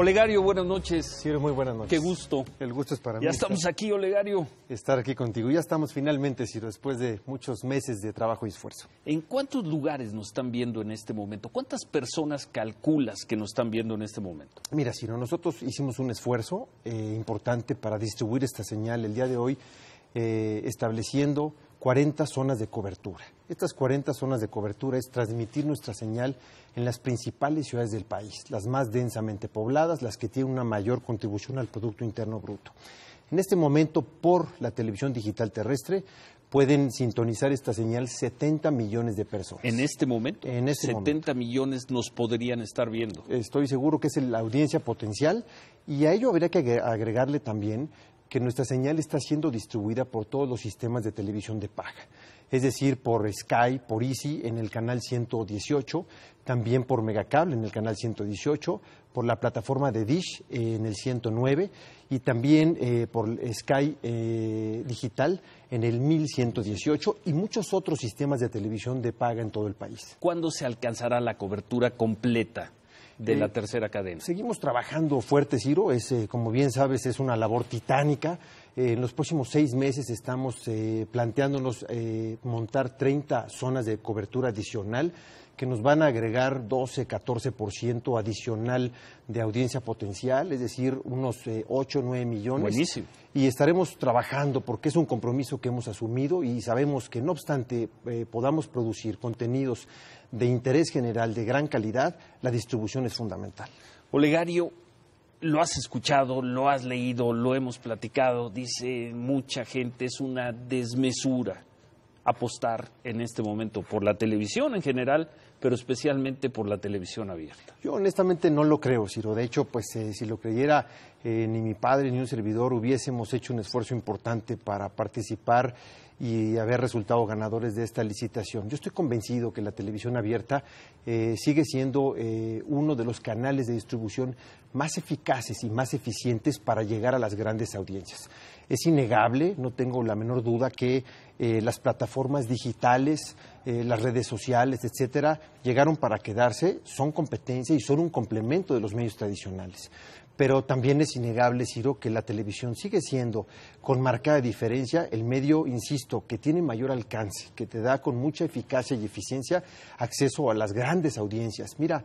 Olegario, buenas noches. Sí, muy buenas noches. Qué gusto. El gusto es para mí. Ya estamos aquí, Olegario. Estar aquí contigo. Ya estamos finalmente, Ciro, después de muchos meses de trabajo y esfuerzo. ¿En cuántos lugares nos están viendo en este momento? ¿Cuántas personas calculas que nos están viendo en este momento? Mira, Ciro, nosotros hicimos un esfuerzo eh, importante para distribuir esta señal el día de hoy, eh, estableciendo 40 zonas de cobertura. Estas 40 zonas de cobertura es transmitir nuestra señal en las principales ciudades del país, las más densamente pobladas, las que tienen una mayor contribución al Producto Interno Bruto. En este momento, por la televisión digital terrestre, pueden sintonizar esta señal 70 millones de personas. ¿En este momento? En este 70 millones nos podrían estar viendo. Estoy seguro que es la audiencia potencial y a ello habría que agregarle también que nuestra señal está siendo distribuida por todos los sistemas de televisión de paga, es decir, por Sky, por Easy en el canal 118, también por Megacable en el canal 118, por la plataforma de Dish en el 109 y también eh, por Sky eh, Digital en el 1118 y muchos otros sistemas de televisión de paga en todo el país. ¿Cuándo se alcanzará la cobertura completa de la tercera cadena. Seguimos trabajando fuerte, Ciro. Es, eh, como bien sabes, es una labor titánica. Eh, en los próximos seis meses estamos eh, planteándonos eh, montar 30 zonas de cobertura adicional que nos van a agregar 12-14% adicional de audiencia potencial, es decir, unos 8 nueve 9 millones. Buenísimo. Y estaremos trabajando porque es un compromiso que hemos asumido y sabemos que no obstante podamos producir contenidos de interés general de gran calidad, la distribución es fundamental. Olegario, lo has escuchado, lo has leído, lo hemos platicado, dice mucha gente, es una desmesura apostar en este momento por la televisión en general, pero especialmente por la televisión abierta. Yo honestamente no lo creo, Ciro. De hecho, pues eh, si lo creyera, eh, ni mi padre ni un servidor hubiésemos hecho un esfuerzo importante para participar y haber resultado ganadores de esta licitación. Yo estoy convencido que la televisión abierta eh, sigue siendo eh, uno de los canales de distribución más eficaces y más eficientes para llegar a las grandes audiencias. Es innegable, no tengo la menor duda, que las plataformas digitales, las redes sociales, etcétera, llegaron para quedarse, son competencia y son un complemento de los medios tradicionales pero también es innegable, Ciro, que la televisión sigue siendo, con marcada diferencia, el medio, insisto, que tiene mayor alcance, que te da con mucha eficacia y eficiencia acceso a las grandes audiencias. Mira,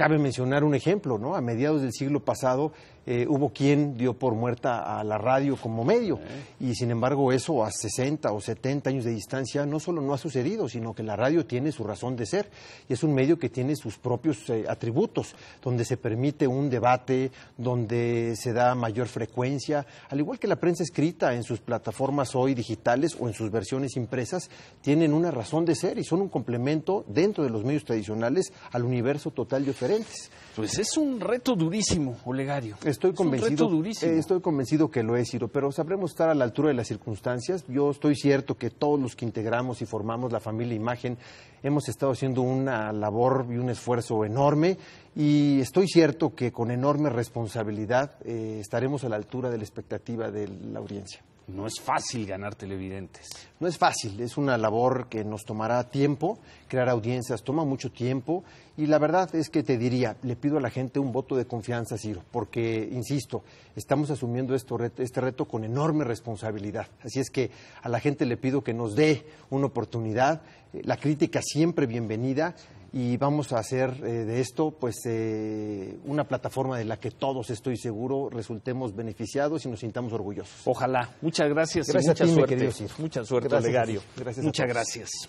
cabe mencionar un ejemplo, ¿no? A mediados del siglo pasado eh, hubo quien dio por muerta a la radio como medio eh. y sin embargo eso a 60 o 70 años de distancia no solo no ha sucedido, sino que la radio tiene su razón de ser y es un medio que tiene sus propios eh, atributos, donde se permite un debate, donde se da mayor frecuencia, al igual que la prensa escrita en sus plataformas hoy digitales o en sus versiones impresas, tienen una razón de ser y son un complemento dentro de los medios tradicionales al universo total de oferta pues es un reto durísimo, Olegario. Estoy convencido. Eh, estoy convencido que lo es, Ciro, pero sabremos estar a la altura de las circunstancias. Yo estoy cierto que todos los que integramos y formamos la familia Imagen hemos estado haciendo una labor y un esfuerzo enorme y estoy cierto que con enorme responsabilidad eh, estaremos a la altura de la expectativa de la audiencia. No es fácil ganar televidentes. No es fácil, es una labor que nos tomará tiempo, crear audiencias toma mucho tiempo y la verdad es que te diría, le pido a la gente un voto de confianza, Ciro, porque, insisto, estamos asumiendo este reto con enorme responsabilidad. Así es que a la gente le pido que nos dé una oportunidad, eh, la crítica siempre bienvenida y vamos a hacer eh, de esto pues eh, una plataforma de la que todos estoy seguro resultemos beneficiados y nos sintamos orgullosos. Ojalá. Muchas gracias. Gracias y mucha gracias, Muchas gracias.